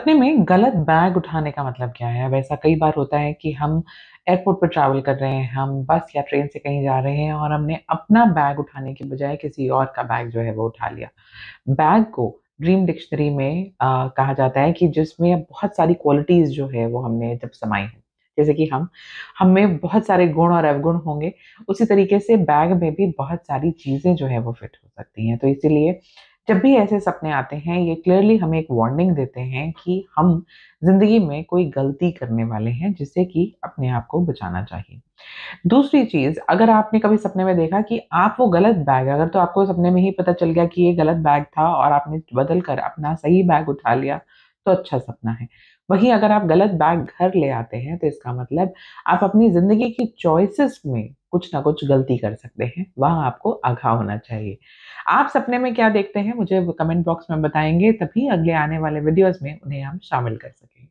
अपने में गलत बैग उठाने का मतलब क्या है? अब ऐसा कई बार होता है कि हम एयरपोर्ट पर ट्रैवल कर रहे हैं, हम बस या ट्रेन से कहीं जा रहे हैं और हमने अपना बैग उठाने के बजाय किसी और का बैग जो है वो उठा लिया। बैग को ड्रीम डिक्शनरी में आ, कहा जाता है कि जिसमें बहुत सारी क्वालिटीज़ जो है वो हमने जब समाई है जैसे कि हम हम में बहुत सारे गुण और अवगुण होंगे, उसी तरीके से बैग में भी बहुत सारी चीज़ें जो है वो फिट हो सकती हैं। तो इसीलिए जब भी ऐसे सपने आते हैं ये क्लियरली हमें एक वार्निंग देते हैं कि हम ज़िंदगी में कोई गलती करने वाले हैं जिससे कि अपने आप को बचाना चाहिए दूसरी चीज़ अगर आपने कभी सपने में देखा कि आप वो गलत बैग अगर तो आपको सपने में ही पता चल गया कि ये गलत बैग था और आपने बदल कर अपना सही बैग उठा लिया तो अच्छा सपना है वहीं अगर आप गलत बैग घर ले आते हैं तो इसका मतलब आप अपनी ज़िंदगी की चॉइसेस में कुछ ना कुछ गलती कर सकते हैं वहां आपको आगा होना चाहिए आप सपने में क्या देखते हैं मुझे कमेंट बॉक्स में बताएंगे तभी अगले आने वाले वीडियोज़ में उन्हें हम शामिल कर सकें